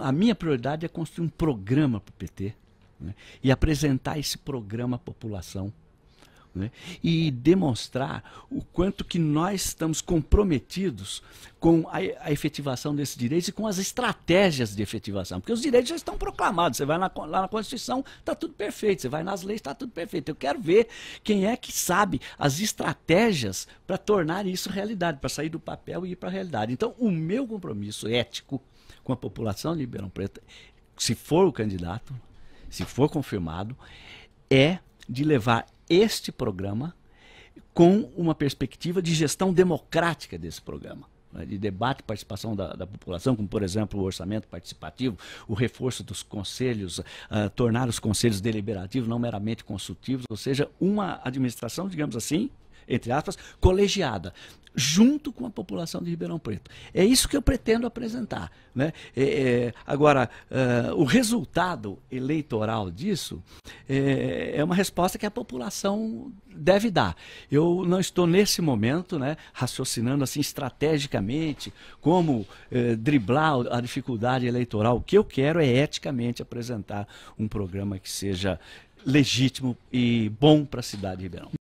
a minha prioridade é construir um programa para o PT né? e apresentar esse programa à população né? e demonstrar o quanto que nós estamos comprometidos com a, a, efetivação desses direitos e com as estratégias de efetivação, porque os direitos já estão proclamados, você vai na, lá na Constituição, está tudo perfeito, você vai nas leis, está tudo perfeito. Eu quero ver quem é que sabe as estratégias para tornar isso realidade, para sair do papel e ir para a realidade. Então, o meu compromisso ético com a população de Ribeirão Preto, se for o candidato, se for confirmado, é de levar este programa com uma perspectiva de gestão democrática desse programa né, de debate e participação da, da, população, como por exemplo o orçamento participativo, o reforço dos conselhos, uh, tornar os conselhos deliberativos não meramente consultivos, ou seja, uma administração, digamos assim, entre aspas, colegiada, junto com a população de Ribeirão Preto. É isso que eu pretendo apresentar. Né? É, é, agora, uh, o resultado eleitoral disso é, é, uma resposta que a população deve dar. Eu não estou nesse momento né, raciocinando assim estrategicamente como eh, driblar a dificuldade eleitoral. O que eu quero é eticamente apresentar um programa que seja legítimo e bom para a cidade de Ribeirão.